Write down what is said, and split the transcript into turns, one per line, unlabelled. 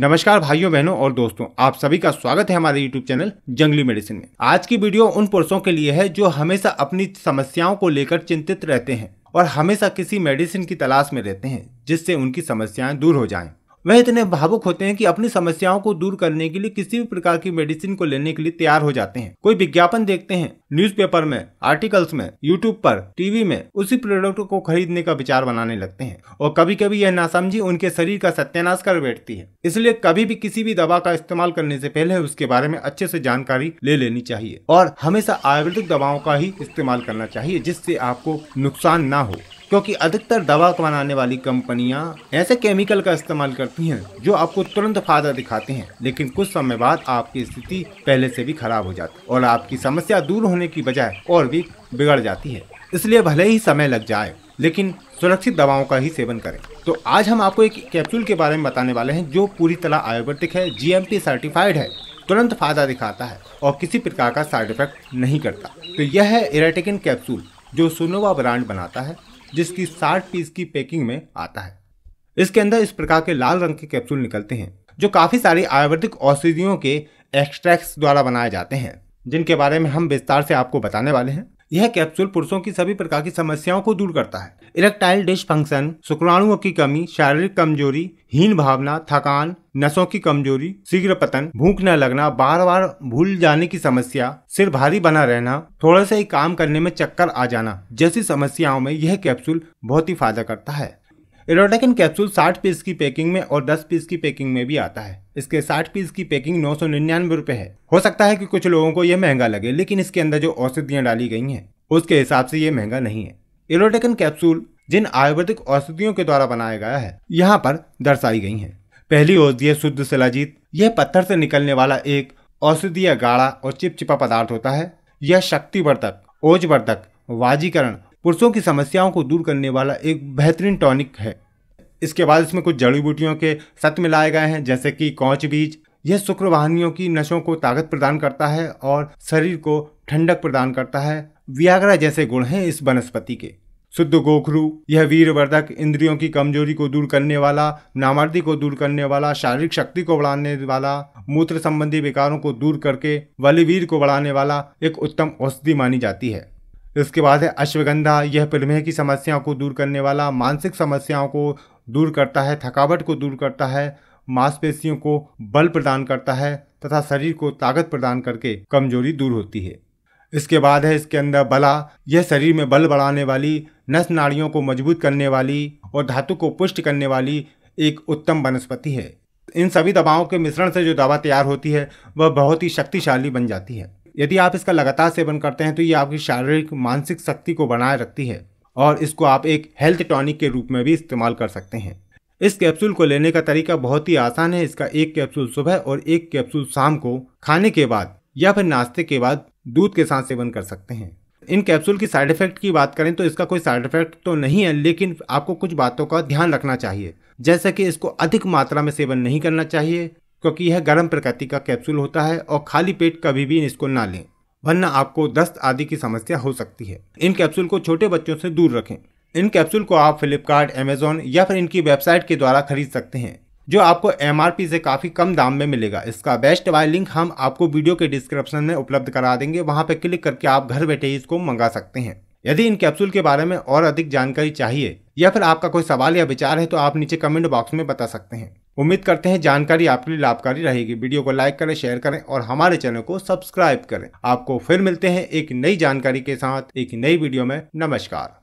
नमस्कार भाइयों बहनों और दोस्तों आप सभी का स्वागत है हमारे YouTube चैनल जंगली मेडिसिन में आज की वीडियो उन पुरुषों के लिए है जो हमेशा अपनी समस्याओं को लेकर चिंतित रहते हैं और हमेशा किसी मेडिसिन की तलाश में रहते हैं जिससे उनकी समस्याएं दूर हो जाएं। वह इतने भावुक होते हैं कि अपनी समस्याओं को दूर करने के लिए किसी भी प्रकार की मेडिसिन को लेने के लिए तैयार हो जाते हैं कोई विज्ञापन देखते हैं न्यूज़पेपर में आर्टिकल्स में यूट्यूब पर टीवी में उसी प्रोडक्ट को खरीदने का विचार बनाने लगते हैं और कभी कभी यह नासमझी उनके शरीर का सत्यानाश कर बैठती है इसलिए कभी भी किसी भी दवा का इस्तेमाल करने से पहले उसके बारे में अच्छे से जानकारी ले लेनी चाहिए और हमेशा आयुर्वेदिक दवाओं का ही इस्तेमाल करना चाहिए जिससे आपको नुकसान ना हो क्योंकि अधिकतर दवा बनाने वाली कंपनियां ऐसे केमिकल का इस्तेमाल करती हैं जो आपको तुरंत फायदा दिखाते हैं लेकिन कुछ समय बाद आपकी स्थिति पहले से भी खराब हो जाती है और आपकी समस्या दूर होने की बजाय और भी बिगड़ जाती है इसलिए भले ही समय लग जाए लेकिन सुरक्षित दवाओं का ही सेवन करें तो आज हम आपको एक कैप्सूल के बारे में बताने वाले हैं जो पूरी तरह आयुर्वेदिक है जीएमपी सर्टिफाइड है तुरंत फायदा दिखाता है और किसी प्रकार का साइड इफेक्ट नहीं करता तो यह है इरेटिकिन कैप्सूल जो सुनोवा ब्रांड बनाता है जिसकी साठ पीस की पैकिंग में आता है इसके अंदर इस प्रकार के लाल रंग के कैप्सूल निकलते हैं जो काफ़ी सारी आयुर्वेदिक औषधियों के एक्सट्रैक्ट्स द्वारा बनाए जाते हैं जिनके बारे में हम विस्तार से आपको बताने वाले हैं यह कैप्सूल पुरुषों की सभी प्रकार की समस्याओं को दूर करता है इलेक्ट्राइल डिश फंक्शन शुक्राणुओं की कमी शारीरिक कमजोरी हीन भावना थकान नसों की कमजोरी शीघ्र पतन भूख न लगना बार बार भूल जाने की समस्या सिर भारी बना रहना थोड़ा सा ही काम करने में चक्कर आ जाना जैसी समस्याओं में यह कैप्सूल बहुत ही फायदा करता है एरोटेकन कैप्सूल 60 पीस की पैकिंग में और 10 पीस की पैकिंग में भी आता है इसके 60 पीस की पैकिंग नौ सौ निन्यानवे रूपए है हो सकता है कि कुछ लोगों को यह महंगा लगे लेकिन इसके अंदर जो औषधियां डाली गई हैं उसके हिसाब से ये महंगा नहीं है एरोटेकन कैप्सूल जिन आयुर्वेदिक औषधियों के द्वारा बनाया गया है यहाँ पर दर्शाई गई है पहली औषधि शुद्ध शिलाजीत यह पत्थर से निकलने वाला एक औषधीय गाढ़ा और चिपचिपा पदार्थ होता है यह शक्तिवर्धक ओजवर्धक वाजीकरण पुरुषों की समस्याओं को दूर करने वाला एक बेहतरीन टॉनिक है इसके बाद इसमें कुछ जड़ी बूटियों के सत्य मिलाए गए हैं जैसे कि कौच बीज यह वाहनियों की नशों को ताकत प्रदान करता है और शरीर को ठंडक प्रदान करता है व्याग्रा जैसे गुण हैं इस वनस्पति के शुद्ध गोखरू यह वीरवर्धक इंद्रियों की कमजोरी को दूर करने वाला नामर्दी को दूर करने वाला शारीरिक शक्ति को बढ़ाने वाला मूत्र संबंधी विकारों को दूर करके वलीवीर को बढ़ाने वाला एक उत्तम औषधि मानी जाती है इसके बाद है अश्वगंधा यह प्रमेह की समस्याओं को दूर करने वाला मानसिक समस्याओं को दूर करता है थकावट को दूर करता है मांसपेशियों को बल प्रदान करता है तथा शरीर को ताकत प्रदान करके कमजोरी दूर होती है इसके बाद है इसके अंदर बला यह शरीर में बल बढ़ाने वाली नस नाड़ियों को मजबूत करने वाली और धातु को पुष्ट करने वाली एक उत्तम वनस्पति है इन सभी दवाओं के मिश्रण से जो दवा तैयार होती है वह बहुत ही शक्तिशाली बन जाती है यदि आप इसका लगातार सेवन करते हैं तो ये आपकी शारीरिक मानसिक शक्ति को बनाए रखती है और इसको आप एक हेल्थ टॉनिक के रूप में भी इस्तेमाल कर सकते हैं इस कैप्सूल को लेने का तरीका बहुत ही आसान है इसका एक कैप्सूल सुबह और एक कैप्सूल शाम को खाने के बाद या फिर नाश्ते के बाद दूध के साथ सेवन कर सकते हैं इन कैप्सूल की साइड इफेक्ट की बात करें तो इसका कोई साइड इफेक्ट तो नहीं है लेकिन आपको कुछ बातों का ध्यान रखना चाहिए जैसे कि इसको अधिक मात्रा में सेवन नहीं करना चाहिए क्योंकि यह गर्म प्रकृति का कैप्सूल होता है और खाली पेट कभी भी इसको ना लें वरना आपको दस्त आदि की समस्या हो सकती है इन कैप्सूल को छोटे बच्चों से दूर रखें इन कैप्सूल को आप फ्लिपकार्ट अमेजोन या फिर इनकी वेबसाइट के द्वारा खरीद सकते हैं जो आपको एम से काफ़ी कम दाम में मिलेगा इसका बेस्ट बाय लिंक हम आपको वीडियो के डिस्क्रिप्शन में उपलब्ध करा देंगे वहाँ पर क्लिक करके आप घर बैठे ही इसको मंगा सकते हैं यदि इन कैप्सूल के बारे में और अधिक जानकारी चाहिए या फिर आपका कोई सवाल या विचार है तो आप नीचे कमेंट बॉक्स में बता सकते हैं उम्मीद करते हैं जानकारी आपके लिए लाभकारी रहेगी वीडियो को लाइक करें शेयर करें और हमारे चैनल को सब्सक्राइब करें आपको फिर मिलते हैं एक नई जानकारी के साथ एक नई वीडियो में नमस्कार